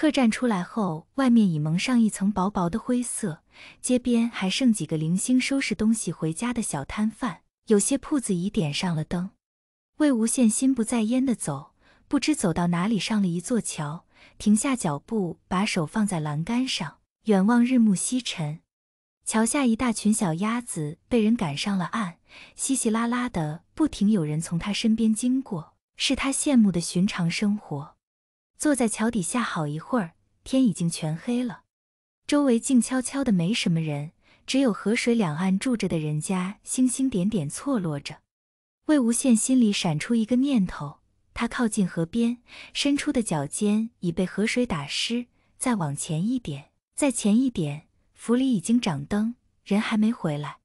客栈出来后，外面已蒙上一层薄薄的灰色，街边还剩几个零星收拾东西回家的小摊贩，有些铺子已点上了灯。魏无羡心不在焉地走，不知走到哪里上了一座桥，停下脚步，把手放在栏杆上，远望日暮西沉。桥下一大群小鸭子被人赶上了岸，稀稀拉拉的，不停有人从他身边经过，是他羡慕的寻常生活。坐在桥底下好一会儿，天已经全黑了，周围静悄悄的，没什么人，只有河水两岸住着的人家星星点点错落着。魏无羡心里闪出一个念头，他靠近河边，伸出的脚尖已被河水打湿。再往前一点，再前一点，府里已经掌灯，人还没回来。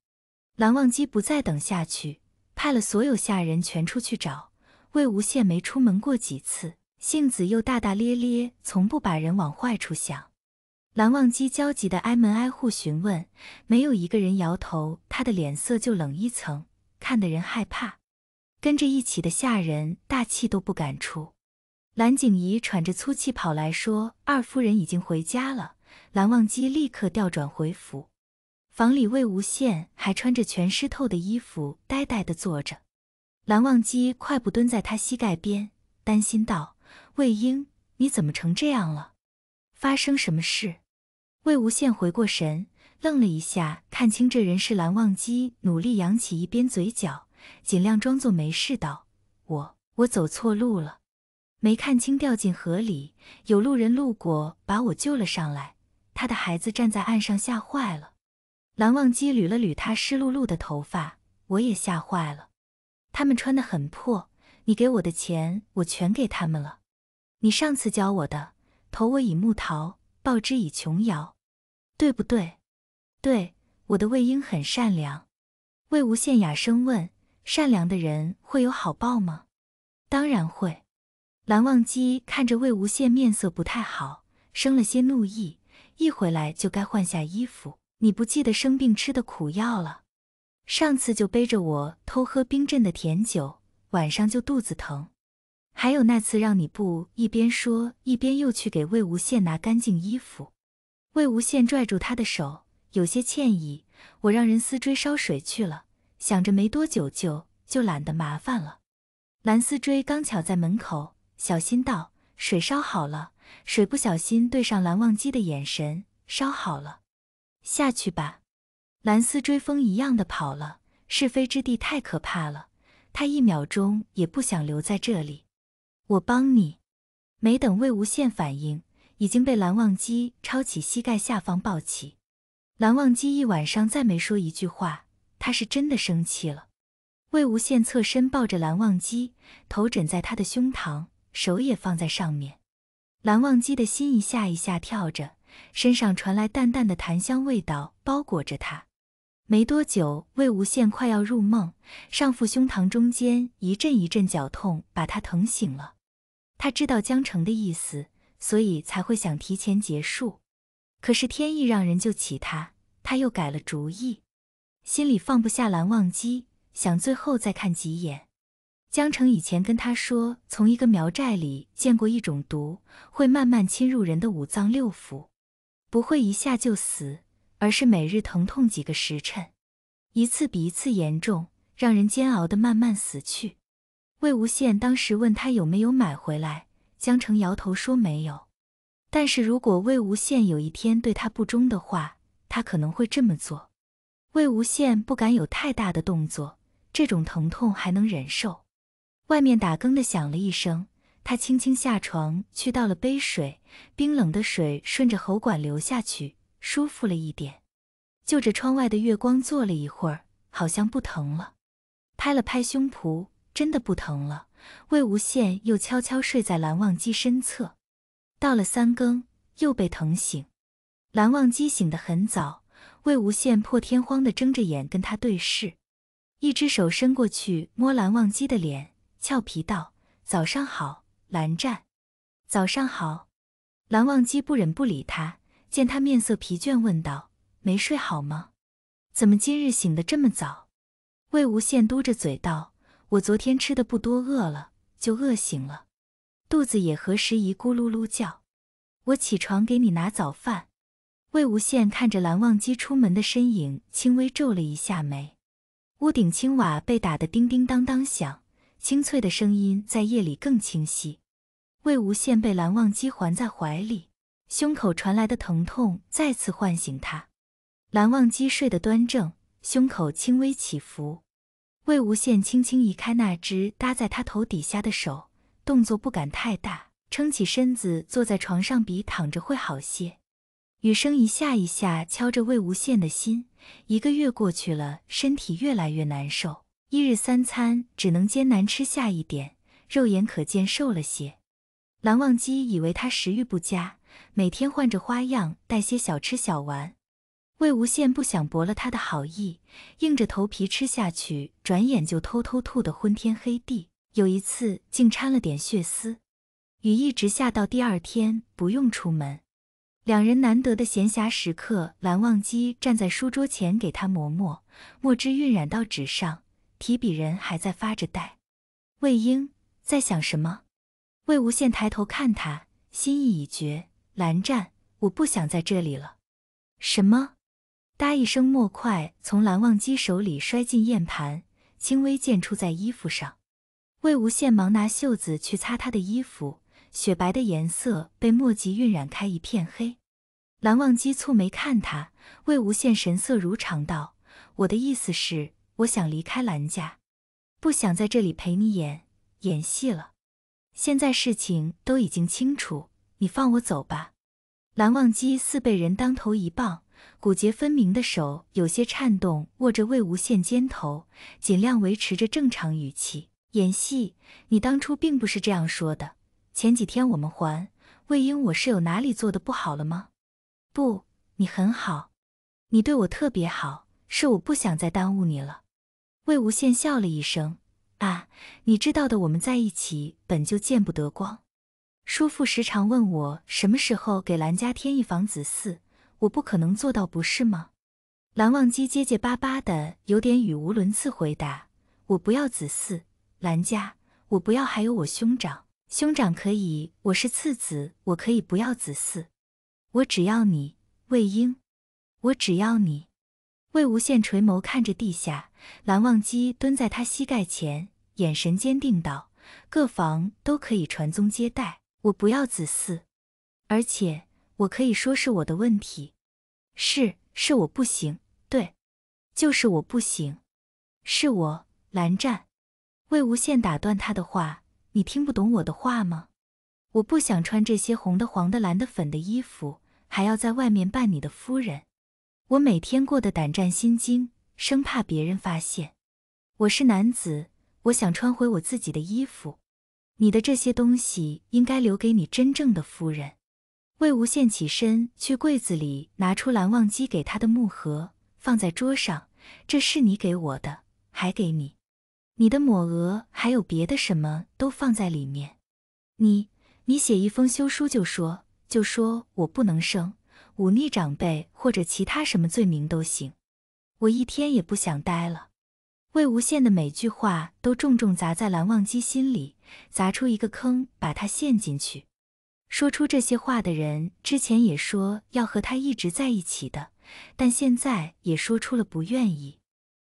蓝忘机不再等下去，派了所有下人全出去找。魏无羡没出门过几次。杏子又大大咧咧，从不把人往坏处想。蓝忘机焦急地挨门挨户询问，没有一个人摇头，他的脸色就冷一层，看得人害怕。跟着一起的下人大气都不敢出。蓝景仪喘着粗气跑来说：“二夫人已经回家了。”蓝忘机立刻调转回府。房里魏无羡还穿着全湿透的衣服，呆呆地坐着。蓝忘机快步蹲在他膝盖边，担心道。魏婴，你怎么成这样了？发生什么事？魏无羡回过神，愣了一下，看清这人是蓝忘机，努力扬起一边嘴角，尽量装作没事道：“我我走错路了，没看清掉进河里，有路人路过把我救了上来。他的孩子站在岸上，吓坏了。”蓝忘机捋了捋他湿漉漉的头发：“我也吓坏了。他们穿得很破，你给我的钱，我全给他们了。”你上次教我的“投我以木桃，报之以琼瑶”，对不对？对，我的魏婴很善良。魏无羡哑声问：“善良的人会有好报吗？”当然会。蓝忘机看着魏无羡面色不太好，生了些怒意。一回来就该换下衣服。你不记得生病吃的苦药了？上次就背着我偷喝冰镇的甜酒，晚上就肚子疼。还有那次让你不一边说一边又去给魏无羡拿干净衣服，魏无羡拽住他的手，有些歉意。我让人思追烧水去了，想着没多久就就懒得麻烦了。蓝思追刚巧在门口，小心道：“水烧好了。”水不小心对上蓝忘机的眼神，烧好了，下去吧。蓝思追风一样的跑了。是非之地太可怕了，他一秒钟也不想留在这里。我帮你。没等魏无羡反应，已经被蓝忘机抄起膝盖下方抱起。蓝忘机一晚上再没说一句话，他是真的生气了。魏无羡侧身抱着蓝忘机，头枕在他的胸膛，手也放在上面。蓝忘机的心一下一下跳着，身上传来淡淡的檀香味道，包裹着他。没多久，魏无羡快要入梦，上腹胸膛中间一阵一阵绞痛，把他疼醒了。他知道江城的意思，所以才会想提前结束。可是天意让人救起他，他又改了主意，心里放不下蓝忘机，想最后再看几眼。江城以前跟他说，从一个苗寨里见过一种毒，会慢慢侵入人的五脏六腑，不会一下就死，而是每日疼痛几个时辰，一次比一次严重，让人煎熬的慢慢死去。魏无羡当时问他有没有买回来，江澄摇头说没有。但是如果魏无羡有一天对他不忠的话，他可能会这么做。魏无羡不敢有太大的动作，这种疼痛还能忍受。外面打更的响了一声，他轻轻下床去倒了杯水，冰冷的水顺着喉管流下去，舒服了一点。就着窗外的月光坐了一会儿，好像不疼了，拍了拍胸脯。真的不疼了，魏无羡又悄悄睡在蓝忘机身侧。到了三更，又被疼醒。蓝忘机醒得很早，魏无羡破天荒的睁着眼跟他对视，一只手伸过去摸蓝忘机的脸，俏皮道：“早上好，蓝湛。”“早上好。”蓝忘机不忍不理他，见他面色疲倦，问道：“没睡好吗？怎么今日醒得这么早？”魏无羡嘟着嘴道。我昨天吃的不多，饿了就饿醒了，肚子也何时宜咕噜噜叫。我起床给你拿早饭。魏无羡看着蓝忘机出门的身影，轻微皱了一下眉。屋顶青瓦被打得叮叮当当响，清脆的声音在夜里更清晰。魏无羡被蓝忘机环在怀里，胸口传来的疼痛再次唤醒他。蓝忘机睡得端正，胸口轻微起伏。魏无羡轻轻移开那只搭在他头底下的手，动作不敢太大，撑起身子坐在床上比躺着会好些。雨声一下一下敲着魏无羡的心。一个月过去了，身体越来越难受，一日三餐只能艰难吃下一点，肉眼可见瘦了些。蓝忘机以为他食欲不佳，每天换着花样带些小吃小玩。魏无羡不想驳了他的好意，硬着头皮吃下去，转眼就偷偷吐得昏天黑地。有一次竟掺了点血丝，雨一直下到第二天，不用出门。两人难得的闲暇时刻，蓝忘机站在书桌前给他磨墨，墨汁晕染到纸上，提笔人还在发着呆。魏婴在想什么？魏无羡抬头看他，心意已决。蓝湛，我不想在这里了。什么？嗒一声，墨块从蓝忘机手里摔进砚盘，轻微溅出在衣服上。魏无羡忙拿袖子去擦他的衣服，雪白的颜色被墨迹晕染开一片黑。蓝忘机蹙眉看他，魏无羡神色如常道：“我的意思是，我想离开蓝家，不想在这里陪你演演戏了。现在事情都已经清楚，你放我走吧。”蓝忘机似被人当头一棒。骨节分明的手有些颤动，握着魏无羡肩头，尽量维持着正常语气：“演戏，你当初并不是这样说的。前几天我们还……魏婴，我是有哪里做的不好了吗？不，你很好，你对我特别好，是我不想再耽误你了。”魏无羡笑了一声：“啊，你知道的，我们在一起本就见不得光。叔父时常问我，什么时候给兰家添一房子嗣。”我不可能做到，不是吗？蓝忘机结结巴巴的，有点语无伦次，回答：“我不要子嗣，蓝家，我不要。还有我兄长，兄长可以，我是次子，我可以不要子嗣。我只要你，魏婴，我只要你。”魏无羡垂眸看着地下，蓝忘机蹲在他膝盖前，眼神坚定道：“各房都可以传宗接代，我不要子嗣，而且我可以说是我的问题。”是是我不行，对，就是我不行，是我。蓝湛，魏无羡打断他的话：“你听不懂我的话吗？我不想穿这些红的、黄的、蓝的、粉的衣服，还要在外面扮你的夫人。我每天过得胆战心惊，生怕别人发现我是男子。我想穿回我自己的衣服。你的这些东西应该留给你真正的夫人。”魏无羡起身去柜子里拿出蓝忘机给他的木盒，放在桌上。这是你给我的，还给你。你的抹额还有别的什么都放在里面。你，你写一封休书，就说，就说我不能生，忤逆长辈或者其他什么罪名都行。我一天也不想待了。魏无羡的每句话都重重砸在蓝忘机心里，砸出一个坑，把他陷进去。说出这些话的人之前也说要和他一直在一起的，但现在也说出了不愿意。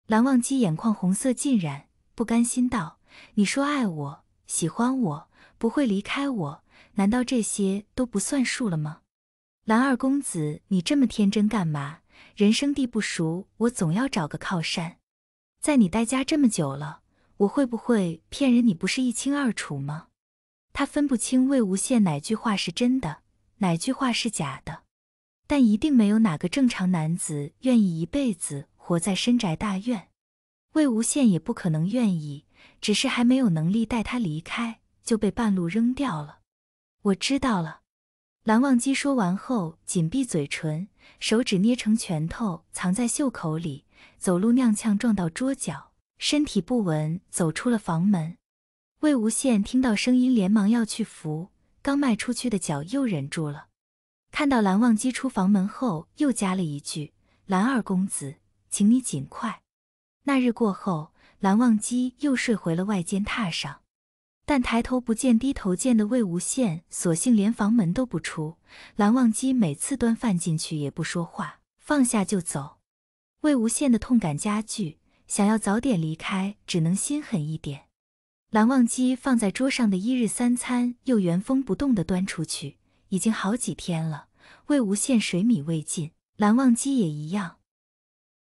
蓝忘机眼眶红色浸染，不甘心道：“你说爱我，喜欢我，不会离开我，难道这些都不算数了吗？”蓝二公子，你这么天真干嘛？人生地不熟，我总要找个靠山。在你待家这么久了，我会不会骗人？你不是一清二楚吗？他分不清魏无羡哪句话是真的，哪句话是假的，但一定没有哪个正常男子愿意一辈子活在深宅大院，魏无羡也不可能愿意，只是还没有能力带他离开，就被半路扔掉了。我知道了，蓝忘机说完后，紧闭嘴唇，手指捏成拳头藏在袖口里，走路踉跄撞到桌角，身体不稳，走出了房门。魏无羡听到声音，连忙要去扶，刚迈出去的脚又忍住了。看到蓝忘机出房门后，又加了一句：“蓝二公子，请你尽快。”那日过后，蓝忘机又睡回了外间榻上，但抬头不见低头见的魏无羡，索性连房门都不出。蓝忘机每次端饭进去也不说话，放下就走。魏无羡的痛感加剧，想要早点离开，只能心狠一点。蓝忘机放在桌上的一日三餐，又原封不动地端出去，已经好几天了。魏无羡水米未进，蓝忘机也一样。